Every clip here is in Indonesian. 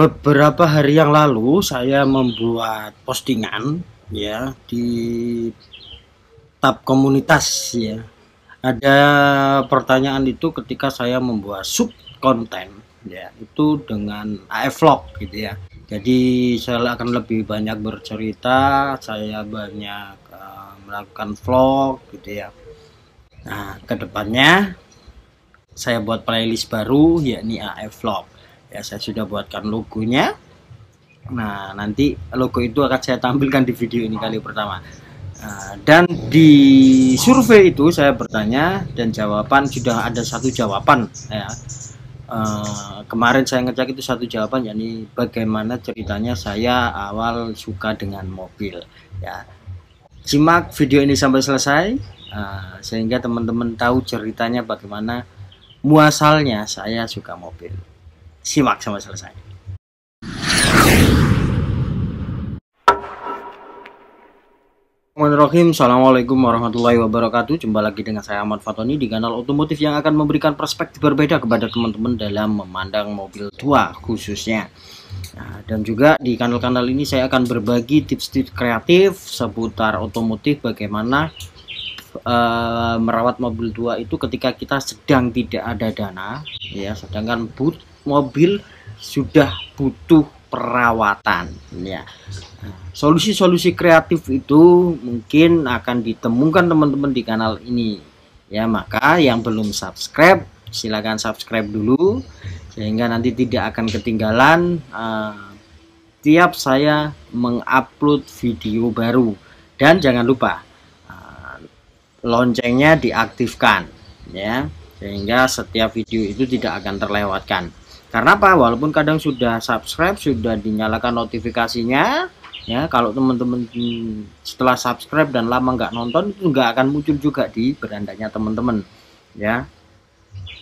beberapa hari yang lalu saya membuat postingan ya di tab komunitas ya ada pertanyaan itu ketika saya membuat sub konten ya itu dengan AF vlog gitu ya jadi saya akan lebih banyak bercerita saya banyak uh, melakukan vlog gitu ya nah kedepannya saya buat playlist baru yakni AF vlog ya saya sudah buatkan logonya nah nanti logo itu akan saya tampilkan di video ini kali pertama nah, dan di survei itu saya bertanya dan jawaban sudah ada satu jawaban ya Uh, kemarin saya ngecek itu satu jawaban yakni bagaimana ceritanya saya awal suka dengan mobil ya simak video ini sampai selesai uh, sehingga teman-teman tahu ceritanya bagaimana muasalnya saya suka mobil Simak sampai selesai. Bismillahirrahmanirrahim Assalamualaikum warahmatullahi wabarakatuh Jumpa lagi dengan saya Ahmad Fatoni di kanal otomotif yang akan memberikan perspektif berbeda kepada teman-teman dalam memandang mobil tua khususnya nah, Dan juga di kanal-kanal ini saya akan berbagi tips-tips kreatif seputar otomotif bagaimana uh, merawat mobil tua itu ketika kita sedang tidak ada dana ya sedangkan but mobil sudah butuh perawatan ya solusi-solusi kreatif itu mungkin akan ditemukan teman-teman di kanal ini ya maka yang belum subscribe silahkan subscribe dulu sehingga nanti tidak akan ketinggalan uh, tiap saya mengupload video baru dan jangan lupa uh, loncengnya diaktifkan ya sehingga setiap video itu tidak akan terlewatkan karena apa? Walaupun kadang sudah subscribe, sudah dinyalakan notifikasinya, ya kalau teman-teman setelah subscribe dan lama nggak nonton itu nggak akan muncul juga di berandanya teman-teman, ya.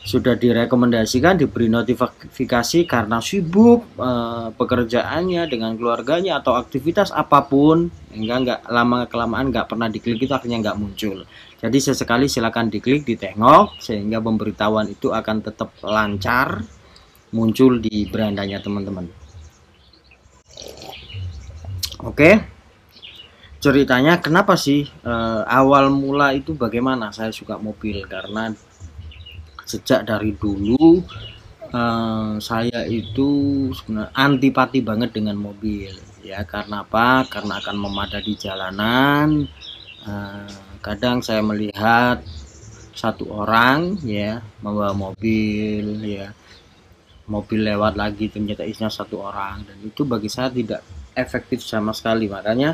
Sudah direkomendasikan diberi notifikasi karena sibuk e, pekerjaannya dengan keluarganya atau aktivitas apapun, enggak nggak lama kelamaan nggak pernah diklik itu akhirnya nggak muncul. Jadi sesekali silakan diklik, ditengok sehingga pemberitahuan itu akan tetap lancar muncul di berandanya teman-teman oke ceritanya kenapa sih e, awal mula itu bagaimana saya suka mobil karena sejak dari dulu e, saya itu sebenarnya antipati banget dengan mobil ya karena apa karena akan memadai di jalanan e, kadang saya melihat satu orang ya membawa mobil ya mobil lewat lagi ternyata isinya satu orang dan itu bagi saya tidak efektif sama sekali makanya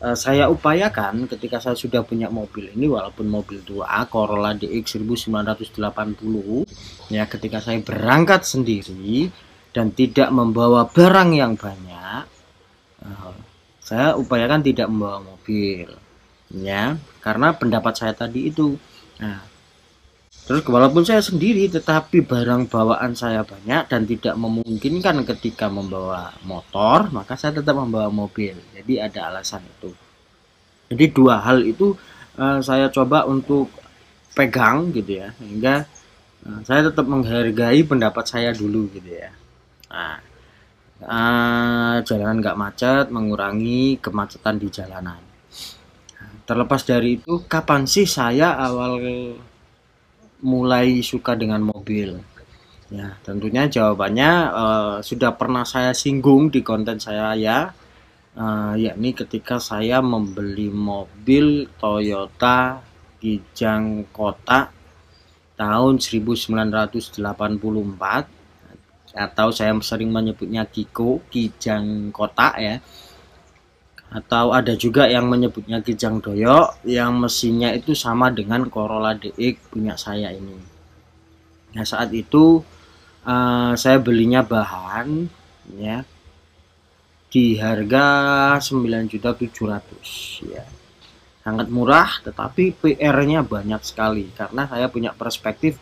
eh, saya upayakan ketika saya sudah punya mobil ini walaupun mobil tua Corolla DX 1980 ya ketika saya berangkat sendiri dan tidak membawa barang yang banyak eh, saya upayakan tidak membawa mobil ya karena pendapat saya tadi itu nah Terus walaupun saya sendiri tetapi barang bawaan saya banyak dan tidak memungkinkan ketika membawa motor, maka saya tetap membawa mobil. Jadi ada alasan itu. Jadi dua hal itu uh, saya coba untuk pegang gitu ya, sehingga uh, saya tetap menghargai pendapat saya dulu gitu ya. Nah, uh, eh, jalanan nggak macet, mengurangi kemacetan di jalanan. Nah, terlepas dari itu, kapan sih saya awal mulai suka dengan mobil? Ya, tentunya jawabannya uh, sudah pernah saya singgung di konten saya ya, uh, yakni ketika saya membeli mobil Toyota Kijang Kota tahun 1984 atau saya sering menyebutnya Kiko Kijang Kota ya atau ada juga yang menyebutnya Kijang Doyok yang mesinnya itu sama dengan Corolla DX punya saya ini. Nah saat itu uh, saya belinya bahan ya di harga 9.700 ya. Sangat murah tetapi PR-nya banyak sekali karena saya punya perspektif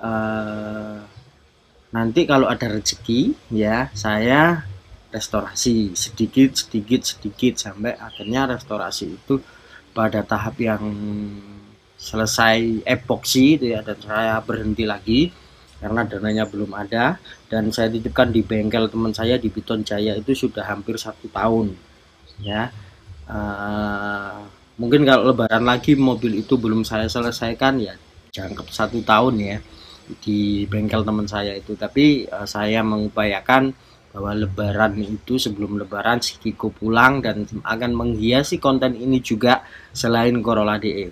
uh, nanti kalau ada rezeki ya saya restorasi sedikit sedikit sedikit sampai akhirnya restorasi itu pada tahap yang selesai epoksi itu ya dan saya berhenti lagi karena dananya belum ada dan saya titipkan di bengkel teman saya di Biton Jaya itu sudah hampir satu tahun ya uh, mungkin kalau lebaran lagi mobil itu belum saya selesaikan ya jangkep satu tahun ya di bengkel teman saya itu tapi uh, saya mengupayakan bahwa lebaran itu sebelum lebaran si Kiko pulang dan akan menghiasi konten ini juga selain Corolla DE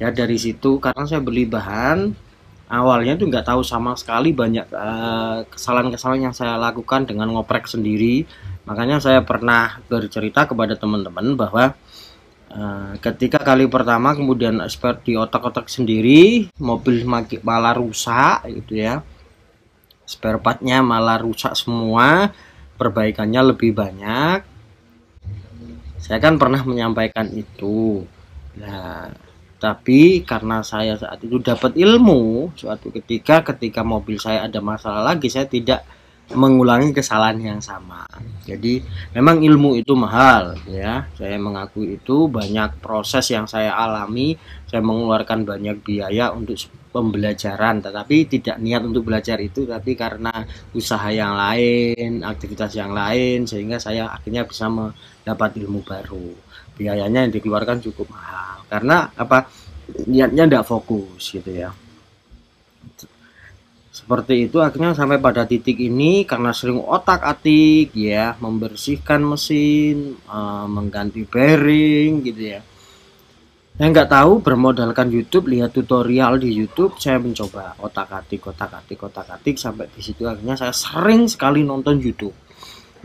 ya dari situ karena saya beli bahan awalnya tuh nggak tahu sama sekali banyak eh, kesalahan-kesalahan uh, yang saya lakukan dengan ngoprek sendiri makanya saya pernah bercerita kepada teman-teman bahwa uh, ketika kali pertama kemudian expert di otak-otak sendiri mobil malah rusak gitu ya spare partnya malah rusak semua perbaikannya lebih banyak saya kan pernah menyampaikan itu nah tapi karena saya saat itu dapat ilmu suatu ketika ketika mobil saya ada masalah lagi saya tidak mengulangi kesalahan yang sama. Jadi memang ilmu itu mahal ya. Saya mengakui itu banyak proses yang saya alami, saya mengeluarkan banyak biaya untuk pembelajaran tetapi tidak niat untuk belajar itu tapi karena usaha yang lain, aktivitas yang lain sehingga saya akhirnya bisa mendapat ilmu baru. Biayanya yang dikeluarkan cukup mahal karena apa? niatnya tidak fokus gitu ya. Seperti itu akhirnya sampai pada titik ini karena sering otak-atik ya, membersihkan mesin, eh, mengganti bearing gitu ya. saya nggak tahu bermodalkan YouTube, lihat tutorial di YouTube, saya mencoba otak-atik, otak-atik, otak-atik sampai di situ akhirnya saya sering sekali nonton YouTube.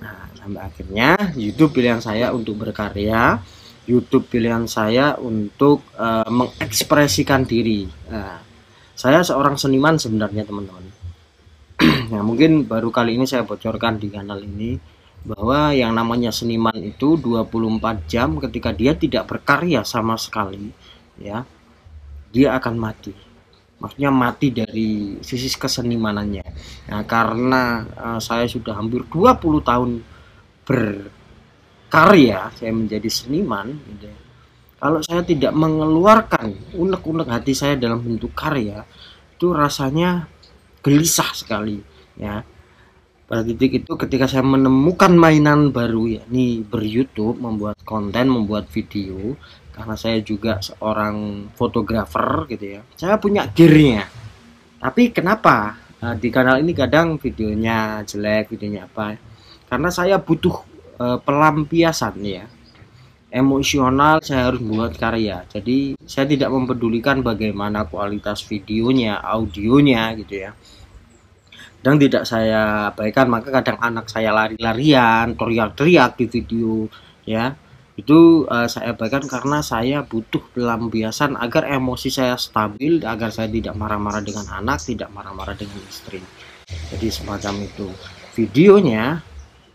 Nah, sampai akhirnya YouTube pilihan saya untuk berkarya, YouTube pilihan saya untuk uh, mengekspresikan diri. Nah, saya seorang seniman sebenarnya teman-teman nah mungkin baru kali ini saya bocorkan di kanal ini bahwa yang namanya seniman itu 24 jam ketika dia tidak berkarya sama sekali ya dia akan mati maksudnya mati dari sisi kesenimanannya nah, karena uh, saya sudah hampir 20 tahun berkarya saya menjadi seniman gitu ya kalau saya tidak mengeluarkan unek-unek hati saya dalam bentuk karya itu rasanya gelisah sekali ya pada titik itu ketika saya menemukan mainan baru ini ber YouTube membuat konten membuat video karena saya juga seorang fotografer gitu ya saya punya gearnya tapi kenapa nah, di kanal ini kadang videonya jelek videonya apa karena saya butuh uh, pelampiasan ya emosional saya harus buat karya jadi saya tidak mempedulikan bagaimana kualitas videonya audionya gitu ya dan tidak saya abaikan maka kadang anak saya lari-larian teriak-teriak di video ya itu uh, saya abaikan karena saya butuh pelampiasan agar emosi saya stabil agar saya tidak marah-marah dengan anak tidak marah-marah dengan istri jadi semacam itu videonya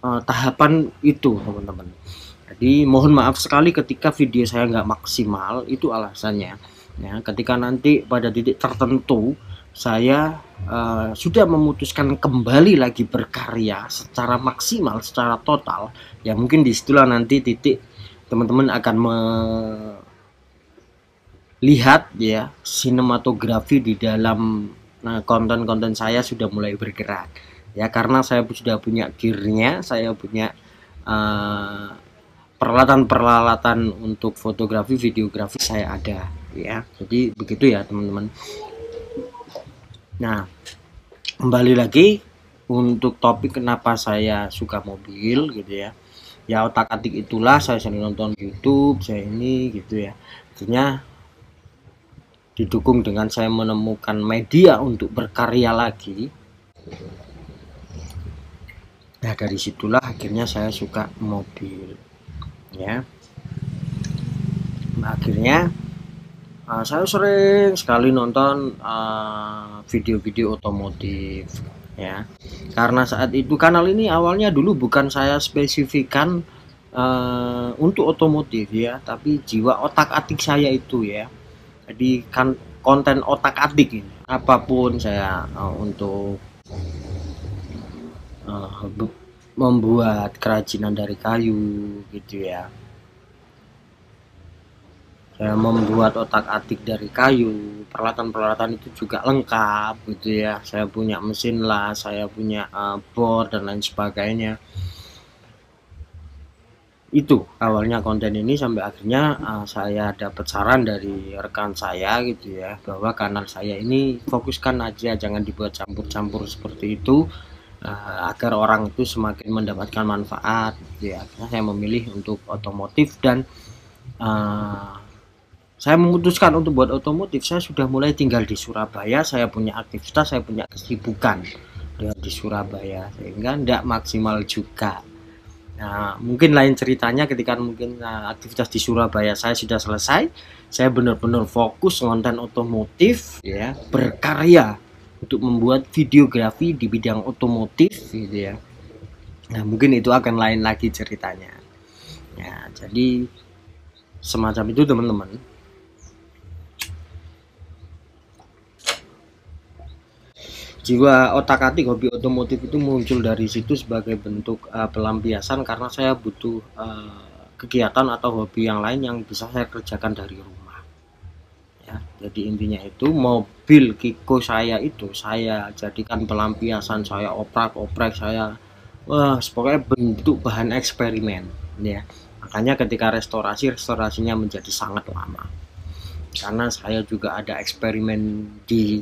uh, tahapan itu teman-teman jadi mohon maaf sekali ketika video saya nggak maksimal itu alasannya. Ya, ketika nanti pada titik tertentu saya uh, sudah memutuskan kembali lagi berkarya secara maksimal, secara total, ya mungkin disitulah nanti titik teman-teman akan melihat ya sinematografi di dalam eh, konten-konten nah, saya sudah mulai bergerak ya karena saya sudah punya gearnya, saya punya uh, peralatan-peralatan untuk fotografi, videografi saya ada ya. Jadi begitu ya teman-teman. Nah, kembali lagi untuk topik kenapa saya suka mobil gitu ya. Ya otak-atik itulah saya sering nonton YouTube, saya ini gitu ya. Akhirnya didukung dengan saya menemukan media untuk berkarya lagi. Nah, dari situlah akhirnya saya suka mobil ya akhirnya uh, saya sering sekali nonton ah, video-video uh, otomotif ya karena saat itu kanal ini awalnya dulu bukan saya spesifikan uh, untuk otomotif ya tapi jiwa otak atik saya itu ya jadi kan konten otak atik ini apapun saya uh, untuk uh, membuat kerajinan dari kayu gitu ya saya membuat otak-atik dari kayu peralatan-peralatan itu juga lengkap gitu ya saya punya mesin lah saya punya uh, bor dan lain sebagainya itu awalnya konten ini sampai akhirnya uh, saya dapat saran dari rekan saya gitu ya bahwa kanal saya ini fokuskan aja jangan dibuat campur-campur seperti itu uh, agar orang itu semakin mendapatkan manfaat ya akhirnya saya memilih untuk otomotif dan uh, saya memutuskan untuk buat otomotif saya sudah mulai tinggal di Surabaya saya punya aktivitas saya punya kesibukan di Surabaya sehingga tidak maksimal juga Nah, mungkin lain ceritanya ketika mungkin uh, aktivitas di Surabaya saya sudah selesai, saya benar-benar fokus konten otomotif ya, berkarya untuk membuat videografi di bidang otomotif gitu ya nah mungkin itu akan lain lagi ceritanya ya jadi semacam itu teman-teman jiwa otak-atik hobi otomotif itu muncul dari situ sebagai bentuk uh, pelampiasan karena saya butuh uh, kegiatan atau hobi yang lain yang bisa saya kerjakan dari rumah jadi intinya itu mobil Kiko saya itu saya jadikan pelampiasan saya oprek-oprek saya wah pokoknya bentuk bahan eksperimen ya makanya ketika restorasi restorasinya menjadi sangat lama karena saya juga ada eksperimen di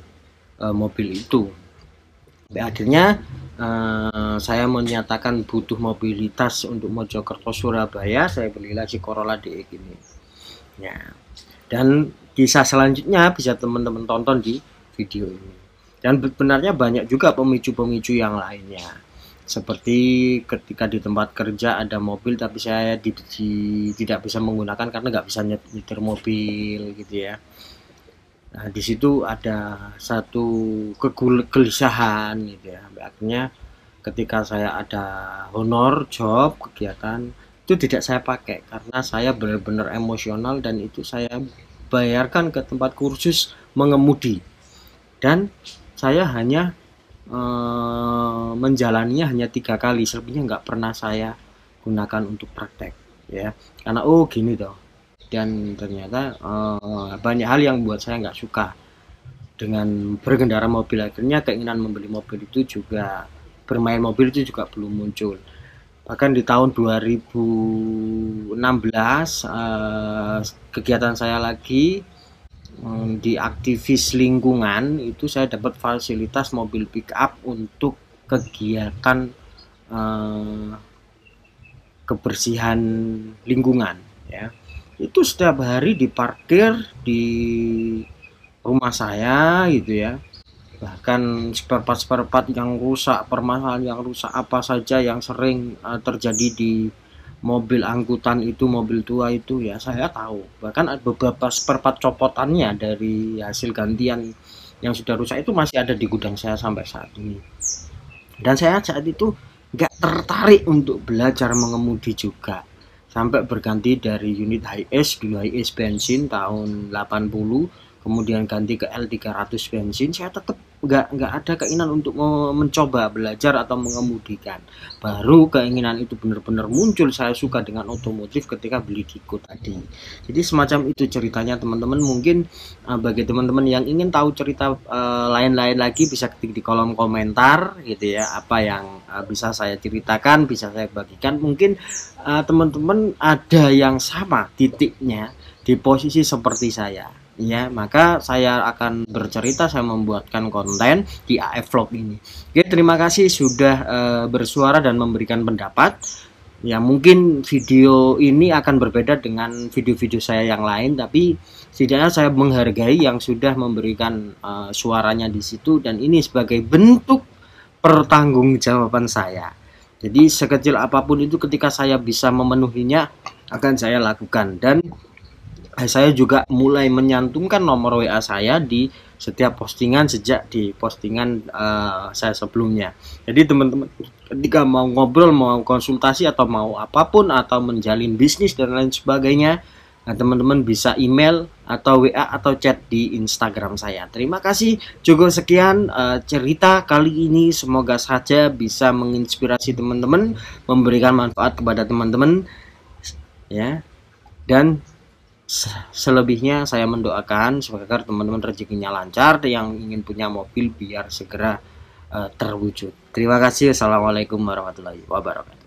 uh, mobil itu Sampai akhirnya uh, saya menyatakan butuh mobilitas untuk Mojokerto Surabaya saya beli lagi Corolla DX e ini ya dan kisah selanjutnya bisa teman-teman tonton di video ini dan sebenarnya banyak juga pemicu-pemicu yang lainnya seperti ketika di tempat kerja ada mobil tapi saya di, di, tidak bisa menggunakan karena nggak bisa nyetir mobil gitu ya nah di situ ada satu kegelisahan gitu ya akhirnya ketika saya ada honor job kegiatan itu tidak saya pakai karena saya benar-benar emosional dan itu saya bayarkan ke tempat kursus mengemudi dan saya hanya e, menjalaninya hanya tiga kali selebihnya nggak pernah saya gunakan untuk praktek ya karena oh gini toh dan ternyata e, banyak hal yang buat saya nggak suka dengan berkendara mobil akhirnya keinginan membeli mobil itu juga bermain mobil itu juga belum muncul bahkan di tahun 2016 eh, kegiatan saya lagi hmm, di aktivis lingkungan itu saya dapat fasilitas mobil pick up untuk kegiatan eh, kebersihan lingkungan ya itu setiap hari diparkir di rumah saya gitu ya bahkan spare part spare part yang rusak permasalahan yang rusak apa saja yang sering uh, terjadi di mobil angkutan itu mobil tua itu ya saya tahu bahkan beberapa spare part copotannya dari hasil gantian yang sudah rusak itu masih ada di gudang saya sampai saat ini dan saya saat itu nggak tertarik untuk belajar mengemudi juga sampai berganti dari unit high S dulu high S bensin tahun 80 kemudian ganti ke L300 bensin saya tetap nggak nggak ada keinginan untuk mencoba belajar atau mengemudikan baru keinginan itu benar-benar muncul saya suka dengan otomotif ketika beli Diko tadi jadi semacam itu ceritanya teman-teman mungkin uh, bagi teman-teman yang ingin tahu cerita eh, lain-lain uh, lagi bisa ketik di kolom komentar gitu ya apa yang uh, bisa saya ceritakan bisa saya bagikan mungkin teman-teman uh, teman -teman ada yang sama titiknya di posisi seperti saya ya maka saya akan bercerita saya membuatkan konten di AF Vlog ini oke terima kasih sudah e, bersuara dan memberikan pendapat ya mungkin video ini akan berbeda dengan video-video saya yang lain tapi setidaknya saya menghargai yang sudah memberikan e, suaranya di situ dan ini sebagai bentuk pertanggungjawaban saya jadi sekecil apapun itu ketika saya bisa memenuhinya akan saya lakukan dan Eh, saya juga mulai menyantumkan nomor WA saya di setiap postingan sejak di postingan uh, saya sebelumnya. Jadi teman-teman ketika mau ngobrol, mau konsultasi atau mau apapun atau menjalin bisnis dan lain sebagainya, teman eh, teman-teman bisa email atau WA atau chat di Instagram saya. Terima kasih cukup sekian uh, cerita kali ini. Semoga saja bisa menginspirasi teman-teman, memberikan manfaat kepada teman-teman ya. Dan selebihnya saya mendoakan semoga teman-teman rezekinya lancar yang ingin punya mobil biar segera uh, terwujud. Terima kasih. Assalamualaikum warahmatullahi wabarakatuh.